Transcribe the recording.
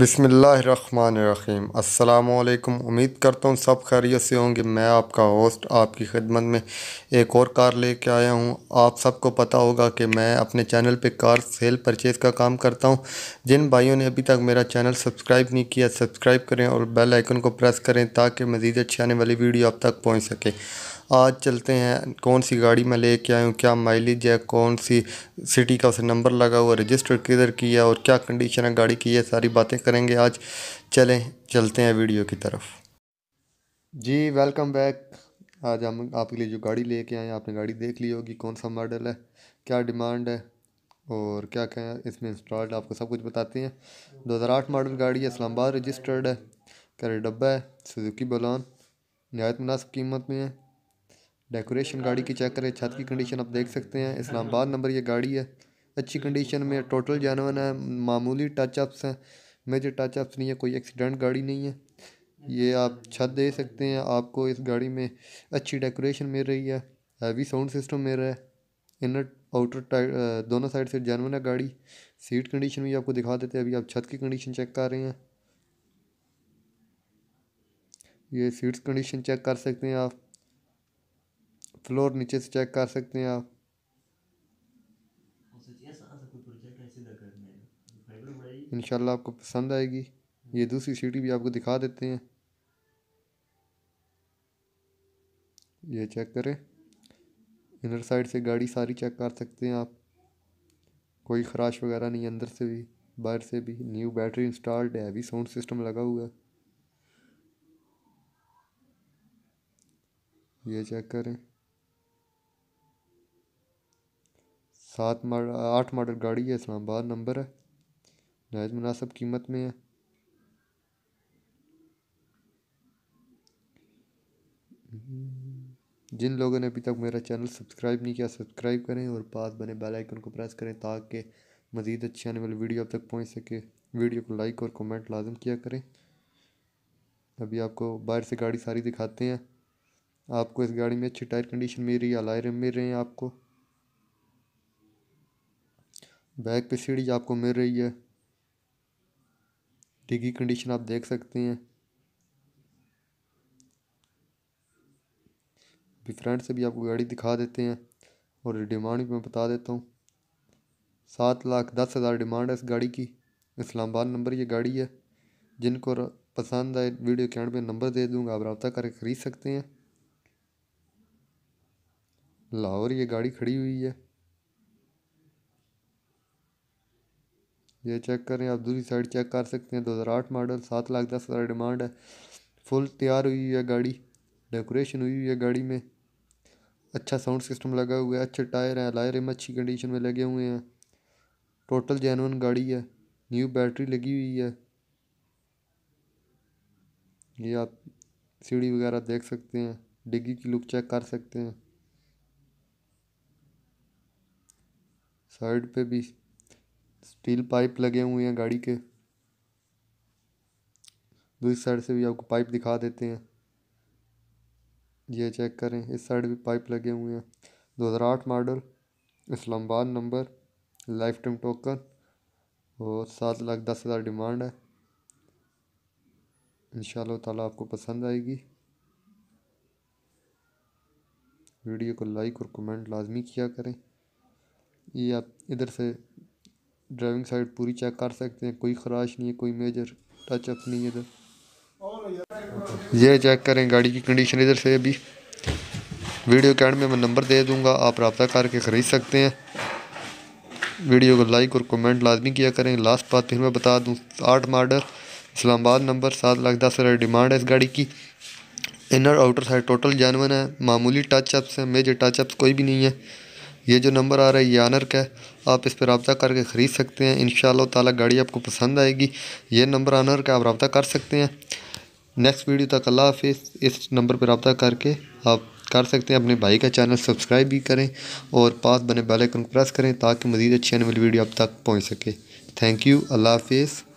बिसमीम अल्लाम उम्मीद करता हूँ सब खैरियत से होंगे मैं आपका होस्ट आपकी खिदमत में एक और कार लेके आया हूँ आप सबको पता होगा कि मैं अपने चैनल पे कार सेल परचेज़ का काम करता हूँ जिन भाइयों ने अभी तक मेरा चैनल सब्सक्राइब नहीं किया सब्सक्राइब करें और बेल आइकन को प्रेस करें ताकि मज़ीद अच्छी आने वाली वीडियो आप तक पहुँच सके आज चलते हैं कौन सी गाड़ी मैं ले आया हूँ क्या माइलेज है कौन सी सिटी का उसे नंबर लगा हुआ रजिस्टर किधर किया और क्या कंडीशन है गाड़ी की ये सारी बातें करेंगे आज चलें चलते हैं वीडियो की तरफ जी वेलकम बैक आज हम आपके लिए जो गाड़ी लेके आए हैं आपने गाड़ी देख ली होगी कौन सा मॉडल है क्या डिमांड है और क्या क्या है इसमें इंस्टॉल्ड आपको सब कुछ बताते हैं 2008 मॉडल गाड़ी है इस्लामाबाद रजिस्टर्ड है कैरे डब्बा है सुजुकी बलान नहायत मुनासिब कीमत में है डेकोरेशन गाड़ी की चेक करें छत की कंडीशन आप देख सकते हैं इस्लामाबाद नंबर ये गाड़ी है अच्छी कंडीशन में टोटल जानवन है मामूली टचअप्स हैं मेजर टचअप्स नहीं है कोई एक्सीडेंट गाड़ी नहीं है ये आप छत दे सकते हैं आपको इस गाड़ी में अच्छी डेकोरेशन मिल रही है हैवी साउंड सिस्टम मिल रहा है इनर आउटर टाइड दोनों साइड से जानवन है गाड़ी सीट कंडीशन भी आपको दिखा देते हैं अभी आप छत की कंडीशन चेक कर रहे हैं ये सीट्स कंडीशन चेक कर सकते हैं आप फ्लोर नीचे से चेक कर सकते हैं आप इनशाला आपको पसंद आएगी ये दूसरी सीटी भी आपको दिखा देते हैं ये चेक करें इनर साइड से गाड़ी सारी चेक कर सकते हैं आप कोई खराश वगैरह नहीं अंदर से भी बाहर से भी न्यू बैटरी इंस्टॉल्ड है अभी साउंड सिस्टम लगा हुआ है ये चेक करें सात मॉडल आठ मॉडल गाड़ी है इस्लामाबाद नंबर है जायज़ मुनासब कीमत में है जिन लोगों ने अभी तक मेरा चैनल सब्सक्राइब नहीं किया सब्सक्राइब करें और पास बने बेल आइकन को प्रेस करें ताकि मज़ीद अच्छी आने वाली वीडियो अब तक पहुंच सके वीडियो को लाइक और कमेंट लाजम किया करें अभी आपको बाहर से गाड़ी सारी दिखाते हैं आपको इस गाड़ी में अच्छी टायर कंडीशन मिल रही है अलायर मिल रहे हैं आपको बैक पे सीढ़ी आपको मिल रही है डिगी कंडीशन आप देख सकते हैं भी फ्रंट से भी आपको गाड़ी दिखा देते हैं और डिमांड भी मैं बता देता हूँ सात लाख दस हज़ार डिमांड है इस गाड़ी की इस्लामाबाद नंबर ये गाड़ी है जिनको पसंद आए वीडियो कैंड में नंबर दे दूँगा आप रबता करके ख़रीद सकते हैं लाहौर ये गाड़ी खड़ी हुई है ये चेक करें आप दूसरी साइड चेक कर सकते हैं दो हज़ार आठ मॉडल सात लाख दस हज़ार डिमांड है फुल तैयार हुई है गाड़ी डेकोरेशन हुई हुई है गाड़ी में अच्छा साउंड सिस्टम लगा हुआ है अच्छे टायर हैं लायर में अच्छी कंडीशन में लगे हुए हैं टोटल जेनवन गाड़ी है न्यू बैटरी लगी हुई है ये आप सीढ़ी वगैरह देख सकते हैं डिग्गी की लुक चेक कर सकते हैं साइड पे भी स्टील पाइप लगे हुए हैं गाड़ी के दूसरी तो साइड से भी आपको पाइप दिखा देते हैं ये चेक करें इस साइड भी पाइप लगे हुए हैं दो हज़ार आठ model Islamabad number life time token और सात लाख दस हज़ार डिमांड है इन ताला आपको पसंद आएगी वीडियो को लाइक और कमेंट लाजमी किया करें ये आप इधर से ड्राइविंग साइड पूरी चेक कर सकते हैं कोई खराश नहीं है कोई मेजर टचअप नहीं है इधर ये चेक करें गाड़ी की कंडीशन इधर से अभी वीडियो कैंड में मैं नंबर दे दूंगा आप रबता करके ख़रीद सकते हैं वीडियो को लाइक और कमेंट लाजमी किया करें लास्ट बात फिर मैं बता दूँ आठ मॉडल इस्लामाबाद नंबर सात लाख दस हज़ार डिमांड है इस गाड़ी की इनर आउटर साइड टोटल जानवर है मामूली टचअप्स हैं मेजर टचअप्स कोई भी नहीं है ये जो नंबर आ रहा है ये आनर का है आप इस पर रबता करके ख़रीद सकते हैं इन ताला गाड़ी आपको पसंद आएगी ये नंबर आनर का आप रबता कर सकते हैं नेक्स्ट वीडियो तक अल्लाह हाफिज़ इस नंबर पर रबता करके आप कर सकते हैं अपने भाई का चैनल सब्सक्राइब भी करें और पास बने बेल आइकन प्रेस करें ताकि मज़ीद अच्छी आने वाली वीडियो आप तक पहुँच सके थैंक यू अल्लाह हाफिज़